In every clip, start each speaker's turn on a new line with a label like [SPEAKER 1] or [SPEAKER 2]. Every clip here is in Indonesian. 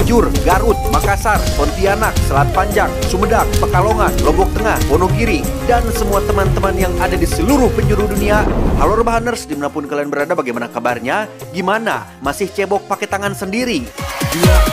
[SPEAKER 1] Cianjur, Garut, Makassar, Pontianak, Selat Panjang, Sumedang, Pekalongan, Lombok Tengah, Wonogiri, dan semua teman-teman yang ada di seluruh penjuru dunia. Halo Rebahaners, dimanapun kalian berada, bagaimana kabarnya? Gimana? Masih cebok pakai tangan sendiri? Yeah,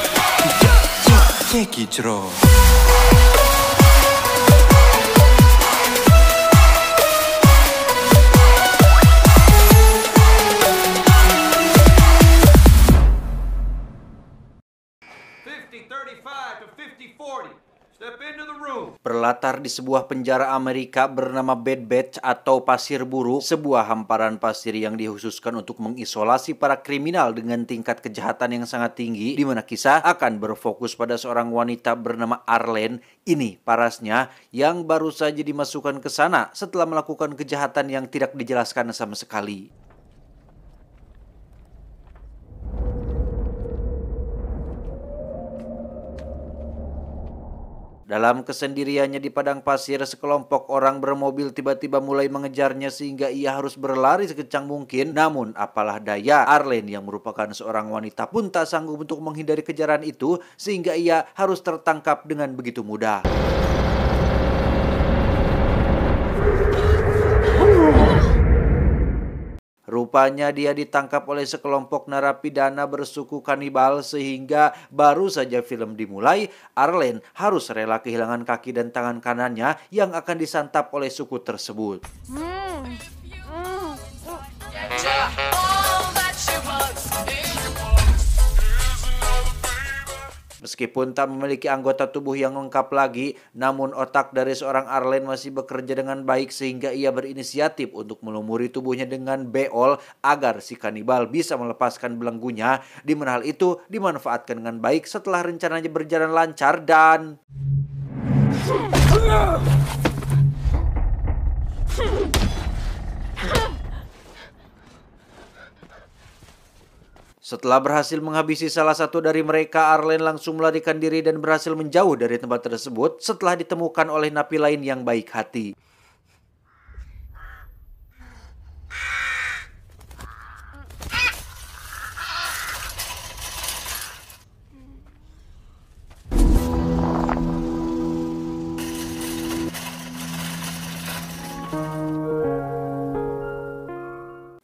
[SPEAKER 1] berlatar di sebuah penjara Amerika bernama Bed Batch atau Pasir Buru, sebuah hamparan pasir yang dihususkan untuk mengisolasi para kriminal dengan tingkat kejahatan yang sangat tinggi, di mana kisah akan berfokus pada seorang wanita bernama Arlen, ini parasnya, yang baru saja dimasukkan ke sana setelah melakukan kejahatan yang tidak dijelaskan sama sekali. Dalam kesendiriannya di padang pasir, sekelompok orang bermobil tiba-tiba mulai mengejarnya sehingga ia harus berlari sekecang mungkin. Namun, apalah daya, Arlene yang merupakan seorang wanita pun tak sanggup untuk menghindari kejaran itu sehingga ia harus tertangkap dengan begitu mudah. Rupanya dia ditangkap oleh sekelompok narapidana bersuku kanibal sehingga baru saja film dimulai, Arlen harus rela kehilangan kaki dan tangan kanannya yang akan disantap oleh suku tersebut. Hmm. Hmm. hmm. Meskipun tak memiliki anggota tubuh yang lengkap lagi, namun otak dari seorang Arlen masih bekerja dengan baik sehingga ia berinisiatif untuk melumuri tubuhnya dengan beol agar si kanibal bisa melepaskan belenggunya. Di mana hal itu dimanfaatkan dengan baik setelah rencananya berjalan lancar dan... Setelah berhasil menghabisi salah satu dari mereka, Arlen langsung melarikan diri dan berhasil menjauh dari tempat tersebut setelah ditemukan oleh napi lain yang baik hati.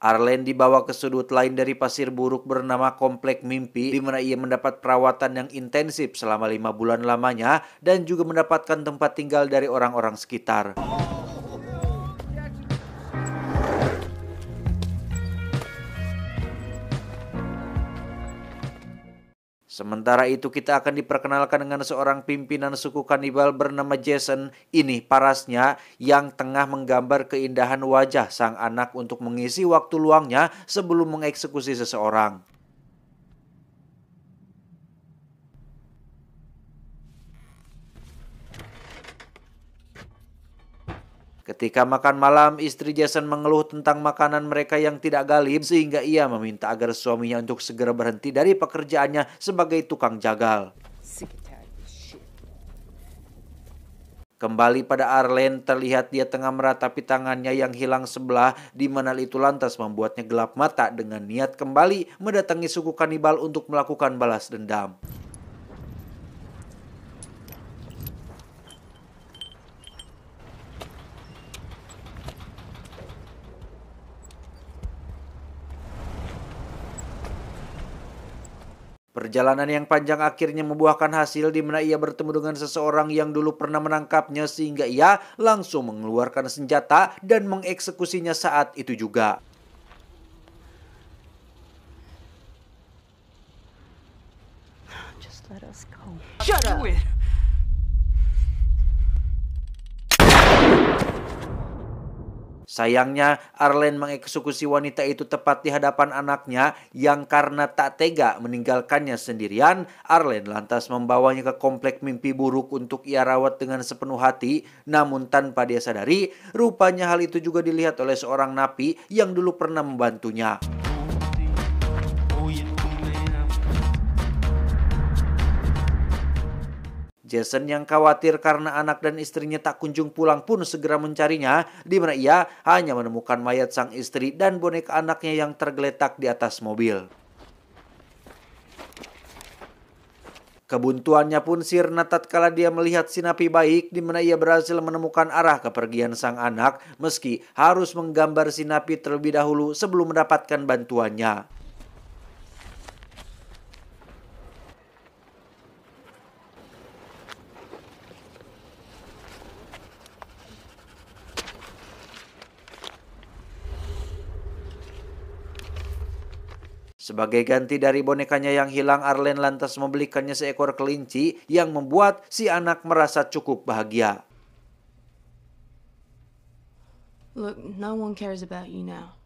[SPEAKER 1] Arlene dibawa ke sudut lain dari pasir buruk bernama Komplek Mimpi di mana ia mendapat perawatan yang intensif selama lima bulan lamanya dan juga mendapatkan tempat tinggal dari orang-orang sekitar. Sementara itu kita akan diperkenalkan dengan seorang pimpinan suku kanibal bernama Jason ini parasnya yang tengah menggambar keindahan wajah sang anak untuk mengisi waktu luangnya sebelum mengeksekusi seseorang. Ketika makan malam, istri Jason mengeluh tentang makanan mereka yang tidak galib sehingga ia meminta agar suaminya untuk segera berhenti dari pekerjaannya sebagai tukang jagal. Kembali pada Arlen, terlihat dia tengah meratapi tangannya yang hilang sebelah, di mana itu lantas membuatnya gelap mata dengan niat kembali mendatangi suku kanibal untuk melakukan balas dendam. Perjalanan yang panjang akhirnya membuahkan hasil di mana ia bertemu dengan seseorang yang dulu pernah menangkapnya sehingga ia langsung mengeluarkan senjata dan mengeksekusinya saat itu juga. Just let us go. Shut up. Sayangnya, Arlen mengeksekusi wanita itu tepat di hadapan anaknya yang karena tak tega meninggalkannya sendirian, Arlen lantas membawanya ke komplek mimpi buruk untuk ia rawat dengan sepenuh hati. Namun tanpa dia sadari, rupanya hal itu juga dilihat oleh seorang napi yang dulu pernah membantunya. Jason yang khawatir karena anak dan istrinya tak kunjung pulang pun segera mencarinya, di mana ia hanya menemukan mayat sang istri dan boneka anaknya yang tergeletak di atas mobil. Kebuntuannya pun sirna tatkala dia melihat sinapi baik di mana ia berhasil menemukan arah kepergian sang anak meski harus menggambar sinapi terlebih dahulu sebelum mendapatkan bantuannya. Sebagai ganti dari bonekanya yang hilang, Arlen lantas membelikannya seekor kelinci yang membuat si anak merasa cukup bahagia. Look, no one cares about you now.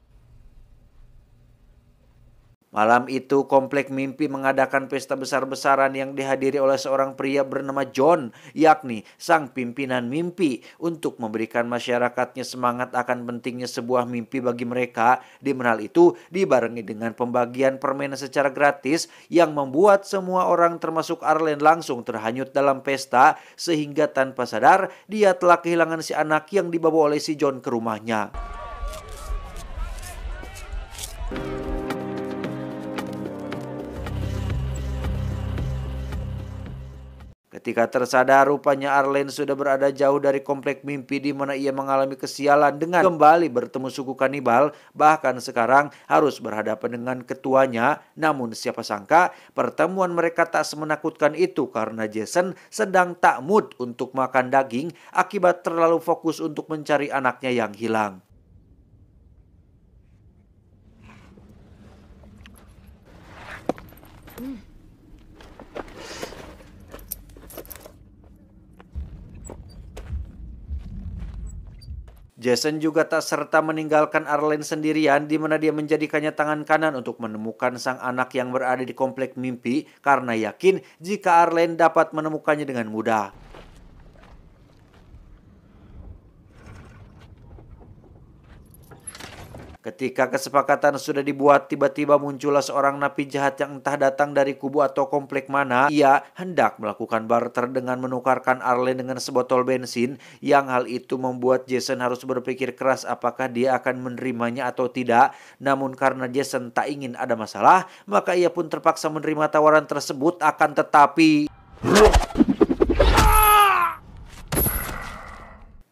[SPEAKER 1] Malam itu komplek mimpi mengadakan pesta besar-besaran yang dihadiri oleh seorang pria bernama John, yakni sang pimpinan mimpi, untuk memberikan masyarakatnya semangat akan pentingnya sebuah mimpi bagi mereka. Di menal itu dibarengi dengan pembagian permen secara gratis yang membuat semua orang termasuk Arlen langsung terhanyut dalam pesta sehingga tanpa sadar dia telah kehilangan si anak yang dibawa oleh si John ke rumahnya. Ketika tersadar rupanya Arlen sudah berada jauh dari komplek mimpi di mana ia mengalami kesialan dengan kembali bertemu suku kanibal, bahkan sekarang harus berhadapan dengan ketuanya. Namun siapa sangka pertemuan mereka tak semenakutkan itu karena Jason sedang tak mood untuk makan daging akibat terlalu fokus untuk mencari anaknya yang hilang. Jason juga tak serta meninggalkan Arlen sendirian di mana dia menjadikannya tangan kanan untuk menemukan sang anak yang berada di komplek mimpi karena yakin jika Arlen dapat menemukannya dengan mudah. Ketika kesepakatan sudah dibuat, tiba-tiba muncullah seorang napi jahat yang entah datang dari kubu atau komplek mana. Ia hendak melakukan barter dengan menukarkan Arlen dengan sebotol bensin, yang hal itu membuat Jason harus berpikir keras apakah dia akan menerimanya atau tidak. Namun karena Jason tak ingin ada masalah, maka ia pun terpaksa menerima tawaran tersebut akan tetapi...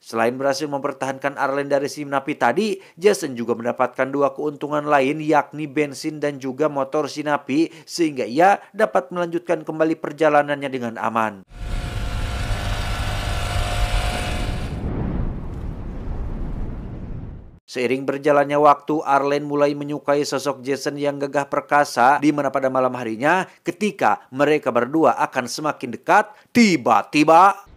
[SPEAKER 1] Selain berhasil mempertahankan Arlen dari si napi tadi, Jason juga mendapatkan dua keuntungan lain yakni bensin dan juga motor si napi sehingga ia dapat melanjutkan kembali perjalanannya dengan aman. Seiring berjalannya waktu, Arlen mulai menyukai sosok Jason yang gagah perkasa di mana pada malam harinya ketika mereka berdua akan semakin dekat, tiba-tiba...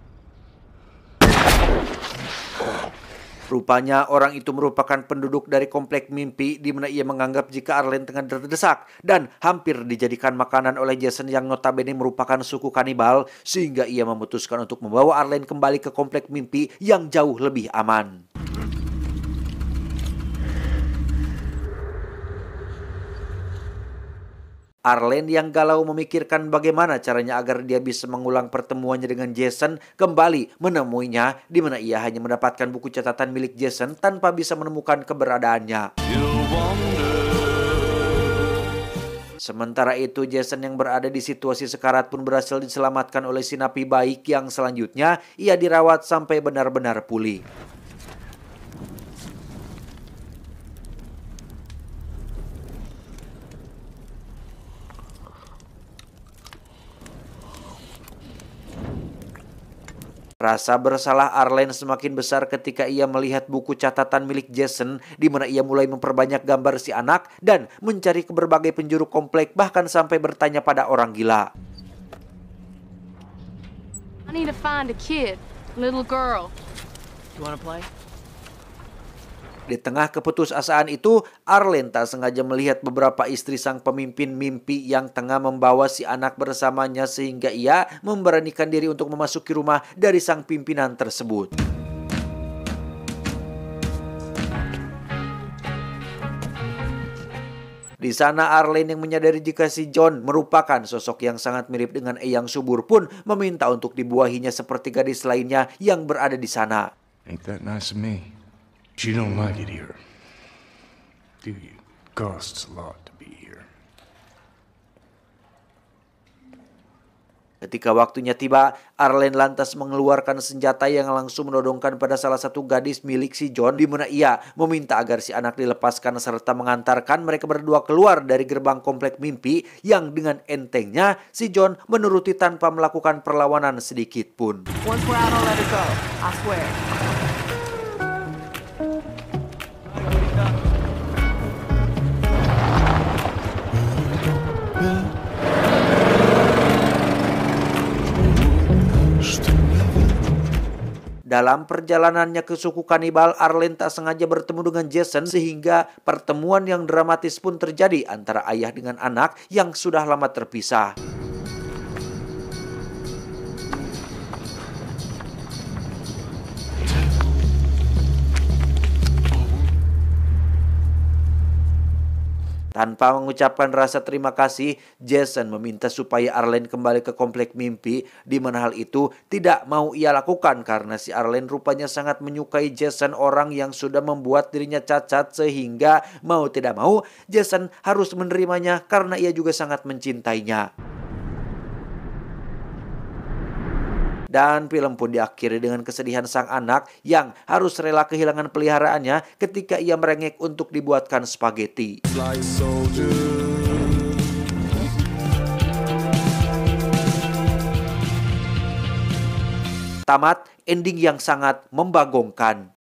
[SPEAKER 1] Rupanya orang itu merupakan penduduk dari komplek mimpi di mana ia menganggap jika Arlen tengah terdesak dan hampir dijadikan makanan oleh Jason yang notabene merupakan suku kanibal sehingga ia memutuskan untuk membawa Arlen kembali ke komplek mimpi yang jauh lebih aman. Arlen yang galau memikirkan bagaimana caranya agar dia bisa mengulang pertemuannya dengan Jason kembali menemuinya di mana ia hanya mendapatkan buku catatan milik Jason tanpa bisa menemukan keberadaannya. Sementara itu, Jason yang berada di situasi sekarat pun berhasil diselamatkan oleh si baik yang selanjutnya ia dirawat sampai benar-benar pulih. Rasa bersalah Arlen semakin besar ketika ia melihat buku catatan milik Jason di mana ia mulai memperbanyak gambar si anak dan mencari ke berbagai penjuru komplek bahkan sampai bertanya pada orang gila. I need to find a kid, little girl. You wanna play? Di tengah keputusasaan itu, Arlen tak sengaja melihat beberapa istri sang pemimpin mimpi yang tengah membawa si anak bersamanya sehingga ia memberanikan diri untuk memasuki rumah dari sang pimpinan tersebut. Di sana Arlen yang menyadari jika si John merupakan sosok yang sangat mirip dengan Eyang Subur pun meminta untuk dibuahinya seperti gadis lainnya yang berada di sana. But you don't like it here, do you? Costs a lot to be here. Ketika waktunya tiba, Arlen lantas mengeluarkan senjata yang langsung menodongkan pada salah satu gadis milik si John di mana ia meminta agar si anak dilepaskan serta mengantarkan mereka berdua keluar dari gerbang komplek mimpi yang dengan entengnya si John menuruti tanpa melakukan perlawanan sedikit pun. Once we're out, I'll let it go. I swear. Dalam perjalanannya ke suku kanibal, Arlen tak sengaja bertemu dengan Jason sehingga pertemuan yang dramatis pun terjadi antara ayah dengan anak yang sudah lama terpisah. Tanpa mengucapkan rasa terima kasih, Jason meminta supaya Arlen kembali ke komplek mimpi di mana hal itu tidak mau ia lakukan karena si Arlen rupanya sangat menyukai Jason orang yang sudah membuat dirinya cacat sehingga mau tidak mau Jason harus menerimanya karena ia juga sangat mencintainya. Dan film pun diakhiri dengan kesedihan sang anak yang harus rela kehilangan peliharaannya ketika ia merengek untuk dibuatkan spaghetti. tamat ending yang sangat membagongkan.